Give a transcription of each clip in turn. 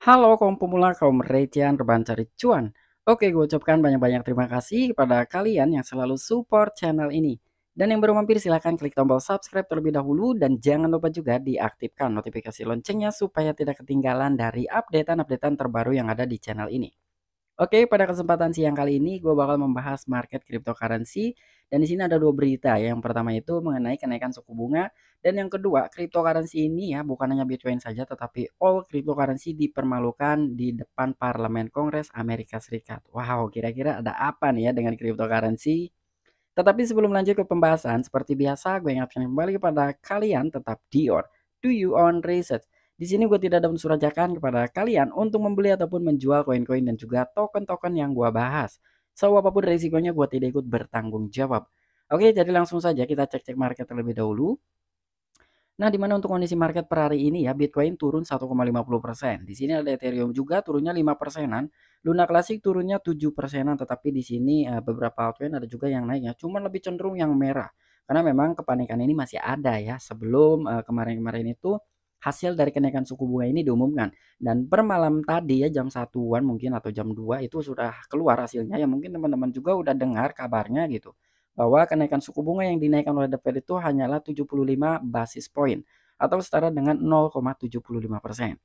Halo kaum pemula, kaum recehan, rebahan cari cuan. Oke, gue ucapkan banyak-banyak terima kasih kepada kalian yang selalu support channel ini. Dan yang baru mampir silahkan klik tombol subscribe terlebih dahulu dan jangan lupa juga diaktifkan notifikasi loncengnya supaya tidak ketinggalan dari update updatean-updatean terbaru yang ada di channel ini. Oke, pada kesempatan siang kali ini gue bakal membahas market cryptocurrency dan di sini ada dua berita. Yang pertama itu mengenai kenaikan suku bunga dan yang kedua cryptocurrency ini ya bukan hanya Bitcoin saja tetapi all cryptocurrency dipermalukan di depan parlemen Kongres Amerika Serikat. Wow, kira-kira ada apa nih ya dengan cryptocurrency? Tetapi sebelum lanjut ke pembahasan, seperti biasa gue ingatkan kembali kepada kalian tetap Dior. Do you own research? Di sini gue tidak ada unsur ajakan kepada kalian untuk membeli ataupun menjual koin-koin dan juga token-token yang gue bahas. So, apapun resikonya gue tidak ikut bertanggung jawab. Oke, jadi langsung saja kita cek-cek market terlebih dahulu. Nah, di mana untuk kondisi market per hari ini ya, Bitcoin turun 1,50%. Di sini ada Ethereum juga turunnya 5 persenan. Luna Classic turunnya 7 persenan, tetapi di sini eh, beberapa altcoin ada juga yang naiknya. Cuman lebih cenderung yang merah. Karena memang kepanikan ini masih ada ya. Sebelum eh, kemarin-kemarin itu hasil dari kenaikan suku bunga ini diumumkan dan per malam tadi ya jam satuan mungkin atau jam 2 itu sudah keluar hasilnya ya mungkin teman-teman juga udah dengar kabarnya gitu bahwa kenaikan suku bunga yang dinaikkan oleh The Fed itu hanyalah 75 basis point atau setara dengan 0,75 persen.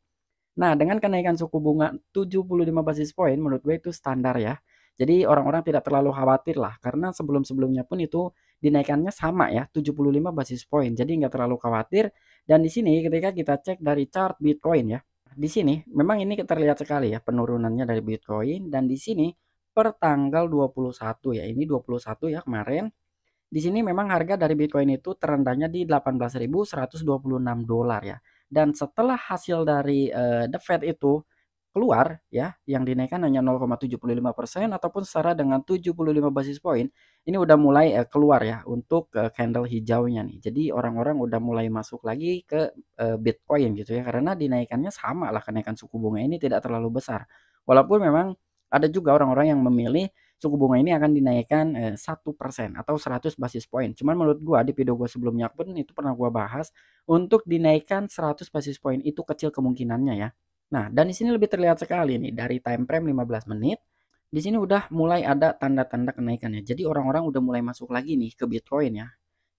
Nah dengan kenaikan suku bunga 75 basis point menurut gue itu standar ya. Jadi orang-orang tidak terlalu khawatir lah karena sebelum-sebelumnya pun itu dinaikannya sama ya 75 basis point jadi nggak terlalu khawatir dan di sini ketika kita cek dari chart Bitcoin ya di sini memang ini terlihat sekali ya penurunannya dari Bitcoin dan di sini per tanggal 21 ya ini 21 ya kemarin di sini memang harga dari Bitcoin itu terendahnya di 18.126 dolar ya dan setelah hasil dari uh, The Fed itu keluar ya yang dinaikkan hanya 0,75% ataupun setara dengan 75 basis point ini udah mulai uh, keluar ya untuk uh, candle hijaunya nih. Jadi orang-orang udah mulai masuk lagi ke uh, Bitcoin gitu ya karena dinaikannya sama lah kenaikan suku bunga ini tidak terlalu besar. Walaupun memang ada juga orang-orang yang memilih suku bunga ini akan dinaikkan satu persen atau 100 basis point. Cuman menurut gua di video gua sebelumnya pun itu pernah gua bahas untuk dinaikkan 100 basis point itu kecil kemungkinannya ya. Nah, dan di sini lebih terlihat sekali nih dari time frame 15 menit. Di sini udah mulai ada tanda-tanda kenaikannya. Jadi orang-orang udah mulai masuk lagi nih ke Bitcoin ya.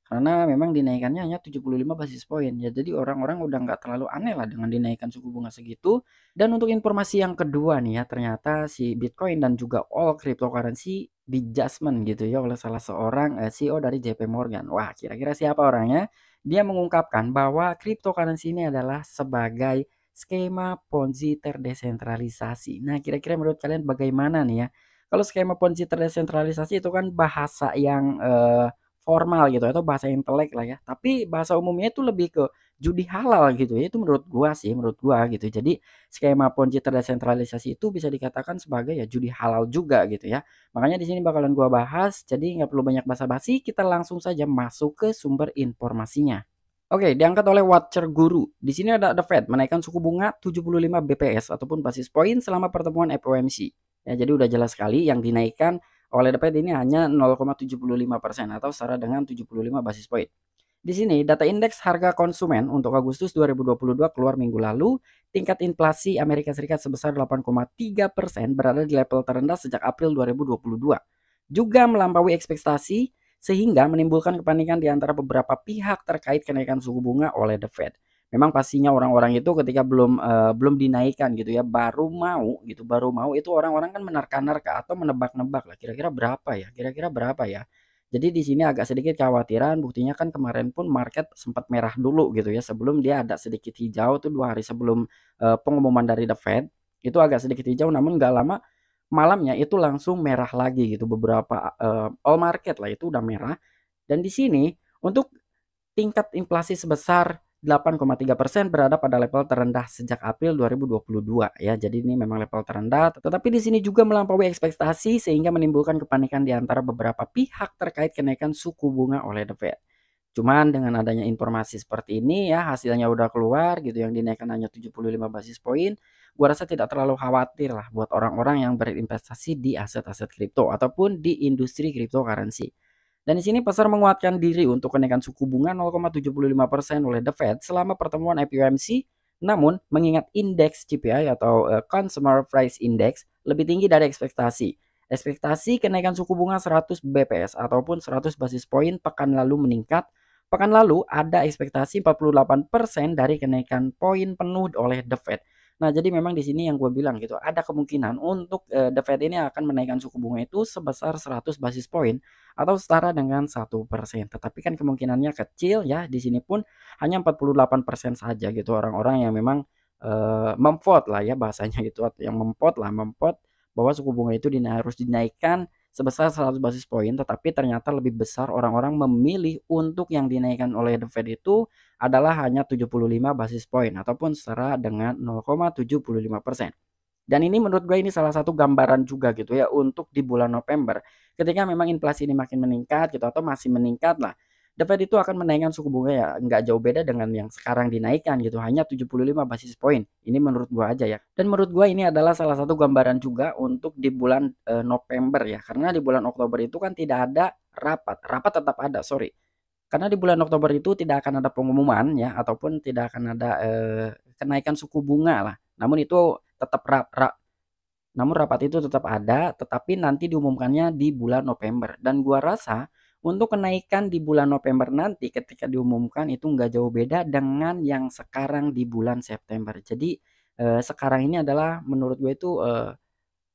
Karena memang dinaikannya hanya 75 basis point. Ya, jadi orang-orang udah nggak terlalu aneh lah dengan dinaikkan suku bunga segitu. Dan untuk informasi yang kedua nih ya, ternyata si Bitcoin dan juga all cryptocurrency di adjustment gitu ya oleh salah seorang eh, CEO dari JP Morgan. Wah, kira-kira siapa orangnya? Dia mengungkapkan bahwa cryptocurrency ini adalah sebagai skema Ponzi terdesentralisasi. Nah, kira-kira menurut kalian bagaimana nih ya? Kalau skema Ponzi terdesentralisasi itu kan bahasa yang eh, formal gitu atau bahasa intelek lah ya. Tapi bahasa umumnya itu lebih ke judi halal gitu ya. Itu menurut gua sih, menurut gua gitu. Jadi skema Ponzi terdesentralisasi itu bisa dikatakan sebagai ya judi halal juga gitu ya. Makanya di sini bakalan gua bahas. Jadi nggak perlu banyak basa-basi, kita langsung saja masuk ke sumber informasinya. Oke, diangkat oleh Watcher Guru. Di sini ada The Fed menaikkan suku bunga 75 BPS ataupun basis point selama pertemuan FOMC. Ya, jadi udah jelas sekali yang dinaikkan oleh The Fed ini hanya 0,75% atau setara dengan 75 basis point. Di sini data indeks harga konsumen untuk Agustus 2022 keluar minggu lalu, tingkat inflasi Amerika Serikat sebesar 8,3% berada di level terendah sejak April 2022. Juga melampaui ekspektasi sehingga menimbulkan kepanikan di antara beberapa pihak terkait kenaikan suku bunga oleh The Fed. Memang pastinya orang-orang itu ketika belum uh, belum dinaikkan gitu ya, baru mau gitu, baru mau itu orang-orang kan menerka-nerka atau menebak-nebak lah kira-kira berapa ya, kira-kira berapa ya. Jadi di sini agak sedikit khawatiran, buktinya kan kemarin pun market sempat merah dulu gitu ya sebelum dia ada sedikit hijau tuh dua hari sebelum uh, pengumuman dari The Fed itu agak sedikit hijau namun nggak lama malamnya itu langsung merah lagi gitu beberapa uh, all market lah itu udah merah dan di sini untuk tingkat inflasi sebesar 8,3% berada pada level terendah sejak April 2022 ya. Jadi ini memang level terendah, tetapi di sini juga melampaui ekspektasi sehingga menimbulkan kepanikan di antara beberapa pihak terkait kenaikan suku bunga oleh The Fed. Cuman dengan adanya informasi seperti ini ya, hasilnya udah keluar gitu yang dinaikkan hanya 75 basis point gue rasa tidak terlalu khawatir lah buat orang-orang yang berinvestasi di aset-aset kripto ataupun di industri cryptocurrency. Dan di sini pasar menguatkan diri untuk kenaikan suku bunga 0,75% oleh The Fed selama pertemuan FOMC. Namun, mengingat indeks CPI atau eh, Consumer Price Index lebih tinggi dari ekspektasi. Ekspektasi kenaikan suku bunga 100 BPS ataupun 100 basis poin pekan lalu meningkat. Pekan lalu ada ekspektasi 48% dari kenaikan poin penuh oleh The Fed. Nah, jadi memang di sini yang gue bilang gitu, ada kemungkinan untuk uh, The Fed ini akan menaikkan suku bunga itu sebesar 100 basis point atau setara dengan satu persen. Tetapi kan kemungkinannya kecil ya, di sini pun hanya 48% saja gitu orang-orang yang memang uh, memvote lah ya bahasanya gitu yang memvote lah, memvote bahwa suku bunga itu harus dinaikkan sebesar 100 basis poin, tetapi ternyata lebih besar orang-orang memilih untuk yang dinaikkan oleh The Fed itu adalah hanya 75 basis poin ataupun setara dengan 0,75 persen. Dan ini menurut gue ini salah satu gambaran juga gitu ya untuk di bulan November. Ketika memang inflasi ini makin meningkat gitu atau masih meningkat lah. The Fed itu akan menaikkan suku bunga ya nggak jauh beda dengan yang sekarang dinaikkan gitu hanya 75 basis point ini menurut gua aja ya dan menurut gua ini adalah salah satu gambaran juga untuk di bulan eh, November ya karena di bulan Oktober itu kan tidak ada rapat rapat tetap ada sorry karena di bulan Oktober itu tidak akan ada pengumuman ya ataupun tidak akan ada eh, kenaikan suku bunga lah namun itu tetap rap, rap namun rapat itu tetap ada tetapi nanti diumumkannya di bulan November dan gua rasa untuk kenaikan di bulan November nanti ketika diumumkan itu nggak jauh beda dengan yang sekarang di bulan September. Jadi eh, sekarang ini adalah menurut gue itu eh,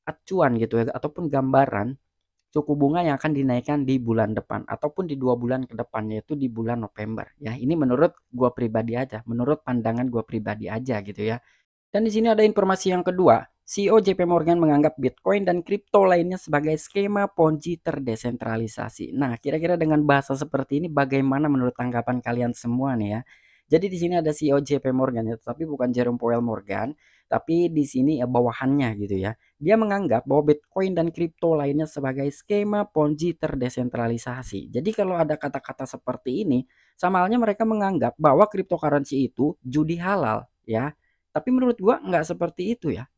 acuan gitu ya ataupun gambaran suku bunga yang akan dinaikkan di bulan depan ataupun di dua bulan ke depan yaitu di bulan November ya ini menurut gue pribadi aja menurut pandangan gue pribadi aja gitu ya dan di sini ada informasi yang kedua CEO JP Morgan menganggap Bitcoin dan kripto lainnya sebagai skema ponzi terdesentralisasi. Nah, kira-kira dengan bahasa seperti ini bagaimana menurut tanggapan kalian semua nih ya? Jadi di sini ada CEO JP Morgan ya, tapi bukan Jerome Powell Morgan, tapi di sini ya bawahannya gitu ya. Dia menganggap bahwa Bitcoin dan kripto lainnya sebagai skema ponzi terdesentralisasi. Jadi kalau ada kata-kata seperti ini, sama halnya mereka menganggap bahwa cryptocurrency itu judi halal ya. Tapi menurut gua nggak seperti itu ya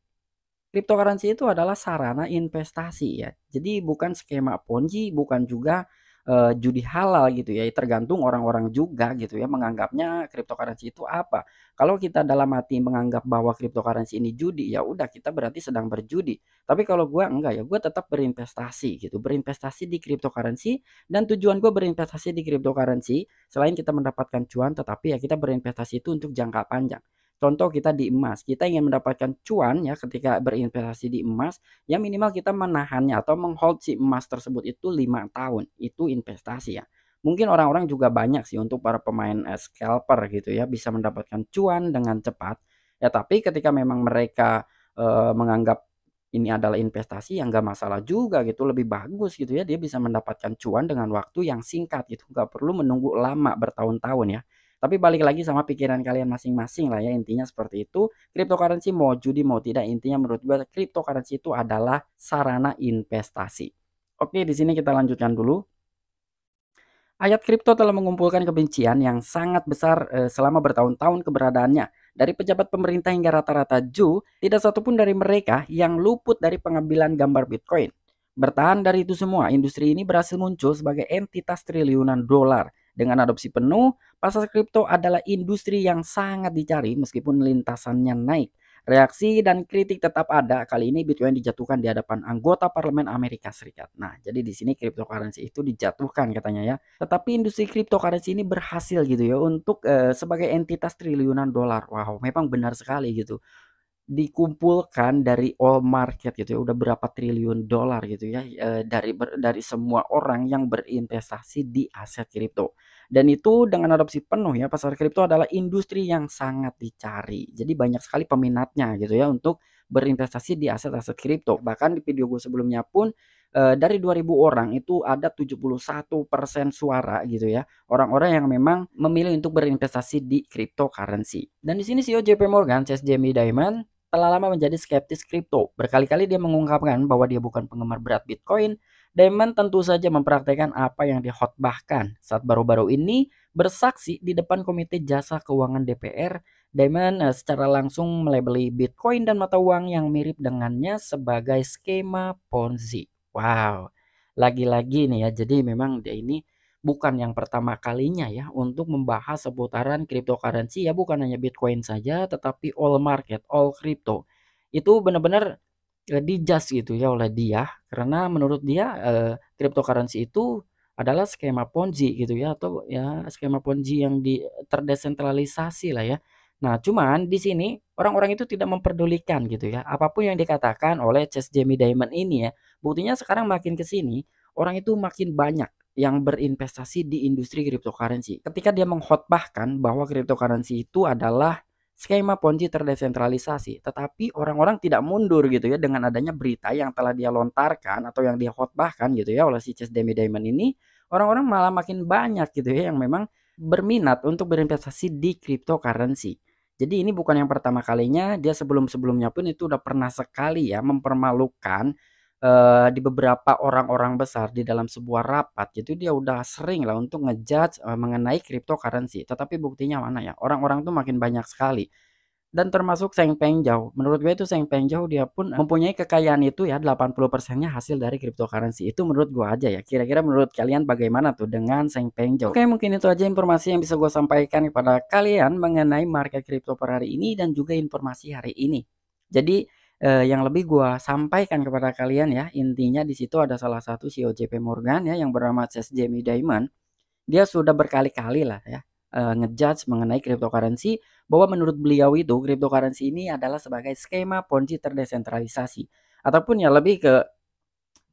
Cryptocurrency itu adalah sarana investasi ya. Jadi bukan skema ponzi, bukan juga uh, judi halal gitu ya. ya. Tergantung orang-orang juga gitu ya menganggapnya cryptocurrency itu apa. Kalau kita dalam hati menganggap bahwa cryptocurrency ini judi, ya udah kita berarti sedang berjudi. Tapi kalau gua enggak ya, gua tetap berinvestasi gitu. Berinvestasi di cryptocurrency dan tujuan gua berinvestasi di cryptocurrency selain kita mendapatkan cuan tetapi ya kita berinvestasi itu untuk jangka panjang. Contoh kita di emas, kita ingin mendapatkan cuan ya ketika berinvestasi di emas, ya minimal kita menahannya atau menghold si emas tersebut itu lima tahun. Itu investasi ya. Mungkin orang-orang juga banyak sih untuk para pemain eh, scalper gitu ya bisa mendapatkan cuan dengan cepat. Ya tapi ketika memang mereka eh, menganggap ini adalah investasi yang gak masalah juga gitu lebih bagus gitu ya dia bisa mendapatkan cuan dengan waktu yang singkat gitu gak perlu menunggu lama bertahun-tahun ya tapi balik lagi sama pikiran kalian masing-masing lah ya intinya seperti itu. Cryptocurrency mau judi mau tidak intinya menurut gue cryptocurrency itu adalah sarana investasi. Oke, di sini kita lanjutkan dulu. Ayat kripto telah mengumpulkan kebencian yang sangat besar eh, selama bertahun-tahun keberadaannya. Dari pejabat pemerintah hingga rata-rata ju tidak satupun dari mereka yang luput dari pengambilan gambar Bitcoin. Bertahan dari itu semua, industri ini berhasil muncul sebagai entitas triliunan dolar dengan adopsi penuh, pasar kripto adalah industri yang sangat dicari meskipun lintasannya naik. Reaksi dan kritik tetap ada. Kali ini Bitcoin dijatuhkan di hadapan anggota parlemen Amerika Serikat. Nah, jadi di sini cryptocurrency itu dijatuhkan katanya ya. Tetapi industri cryptocurrency ini berhasil gitu ya untuk uh, sebagai entitas triliunan dolar. Wow, memang benar sekali gitu dikumpulkan dari all market gitu ya udah berapa triliun dolar gitu ya e, dari dari semua orang yang berinvestasi di aset kripto dan itu dengan adopsi penuh ya pasar kripto adalah industri yang sangat dicari jadi banyak sekali peminatnya gitu ya untuk berinvestasi di aset-aset kripto bahkan di video gue sebelumnya pun e, dari 2000 orang itu ada 71% persen suara gitu ya orang-orang yang memang memilih untuk berinvestasi di cryptocurrency dan di sini CEO JP Morgan, Chase Jamie Diamond telah lama menjadi skeptis kripto. Berkali-kali dia mengungkapkan bahwa dia bukan penggemar berat Bitcoin. Diamond tentu saja mempraktekkan apa yang dihotbahkan saat baru-baru ini bersaksi di depan Komite Jasa Keuangan DPR. Diamond eh, secara langsung melebeli Bitcoin dan mata uang yang mirip dengannya sebagai skema Ponzi. Wow, lagi-lagi nih ya. Jadi memang dia ini bukan yang pertama kalinya ya untuk membahas seputaran cryptocurrency ya bukan hanya Bitcoin saja tetapi all market, all crypto. Itu benar-benar eh, di just gitu ya oleh dia karena menurut dia eh, cryptocurrency itu adalah skema ponzi gitu ya atau ya skema ponzi yang di terdesentralisasi lah ya. Nah, cuman di sini orang-orang itu tidak memperdulikan gitu ya. Apapun yang dikatakan oleh Chess Jamie Diamond ini ya. Buktinya sekarang makin ke sini orang itu makin banyak yang berinvestasi di industri cryptocurrency. Ketika dia menghotbahkan bahwa cryptocurrency itu adalah skema ponzi terdesentralisasi, tetapi orang-orang tidak mundur gitu ya dengan adanya berita yang telah dia lontarkan atau yang dia khotbahkan gitu ya oleh si Chess Demi Diamond ini, orang-orang malah makin banyak gitu ya yang memang berminat untuk berinvestasi di cryptocurrency. Jadi ini bukan yang pertama kalinya, dia sebelum-sebelumnya pun itu udah pernah sekali ya mempermalukan uh, di beberapa orang-orang besar di dalam sebuah rapat jadi dia udah sering lah untuk ngejudge uh, mengenai cryptocurrency tetapi buktinya mana ya orang-orang tuh makin banyak sekali dan termasuk Seng Peng Jau. Menurut gue itu Seng Peng Jau dia pun mempunyai kekayaan itu ya 80%-nya hasil dari cryptocurrency. Itu menurut gue aja ya. Kira-kira menurut kalian bagaimana tuh dengan Seng Peng Jau? Oke mungkin itu aja informasi yang bisa gue sampaikan kepada kalian mengenai market crypto per hari ini dan juga informasi hari ini. Jadi eh, yang lebih gue sampaikan kepada kalian ya intinya di situ ada salah satu CEO JP Morgan ya yang bernama Chase Jamie Diamond dia sudah berkali-kali lah ya eh, ngejudge mengenai cryptocurrency bahwa menurut beliau itu cryptocurrency ini adalah sebagai skema ponzi terdesentralisasi ataupun ya lebih ke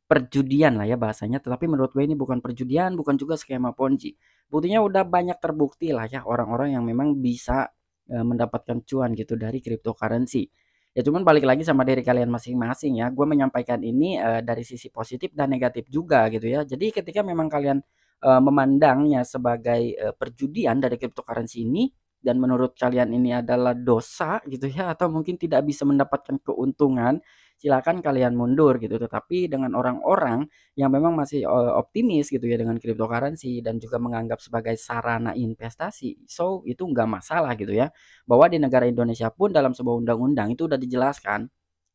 perjudian lah ya bahasanya tetapi menurut gue ini bukan perjudian bukan juga skema ponzi buktinya udah banyak terbukti lah ya orang-orang yang memang bisa eh, mendapatkan cuan gitu dari cryptocurrency ya cuman balik lagi sama diri kalian masing-masing ya gue menyampaikan ini uh, dari sisi positif dan negatif juga gitu ya jadi ketika memang kalian uh, memandangnya sebagai uh, perjudian dari cryptocurrency ini dan menurut kalian ini adalah dosa gitu ya atau mungkin tidak bisa mendapatkan keuntungan silakan kalian mundur gitu. Tetapi dengan orang-orang yang memang masih eh, optimis gitu ya dengan cryptocurrency dan juga menganggap sebagai sarana investasi, so itu nggak masalah gitu ya. Bahwa di negara Indonesia pun dalam sebuah undang-undang itu udah dijelaskan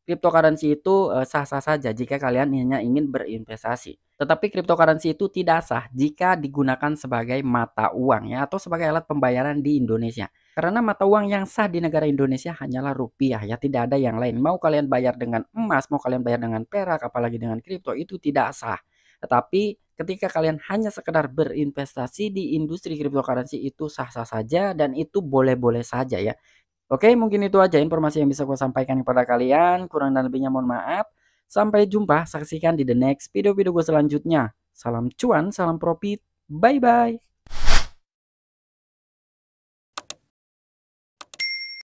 cryptocurrency itu eh, sah-sah saja jika kalian hanya ingin berinvestasi. Tetapi cryptocurrency itu tidak sah jika digunakan sebagai mata uang ya atau sebagai alat pembayaran di Indonesia. Karena mata uang yang sah di negara Indonesia hanyalah rupiah ya, tidak ada yang lain. Mau kalian bayar dengan emas, mau kalian bayar dengan perak, apalagi dengan kripto itu tidak sah. Tetapi ketika kalian hanya sekedar berinvestasi di industri cryptocurrency itu sah-sah saja dan itu boleh-boleh saja ya. Oke, mungkin itu aja informasi yang bisa gue sampaikan kepada kalian. Kurang dan lebihnya mohon maaf. Sampai jumpa, saksikan di the next video-video gue selanjutnya. Salam cuan, salam profit. Bye-bye.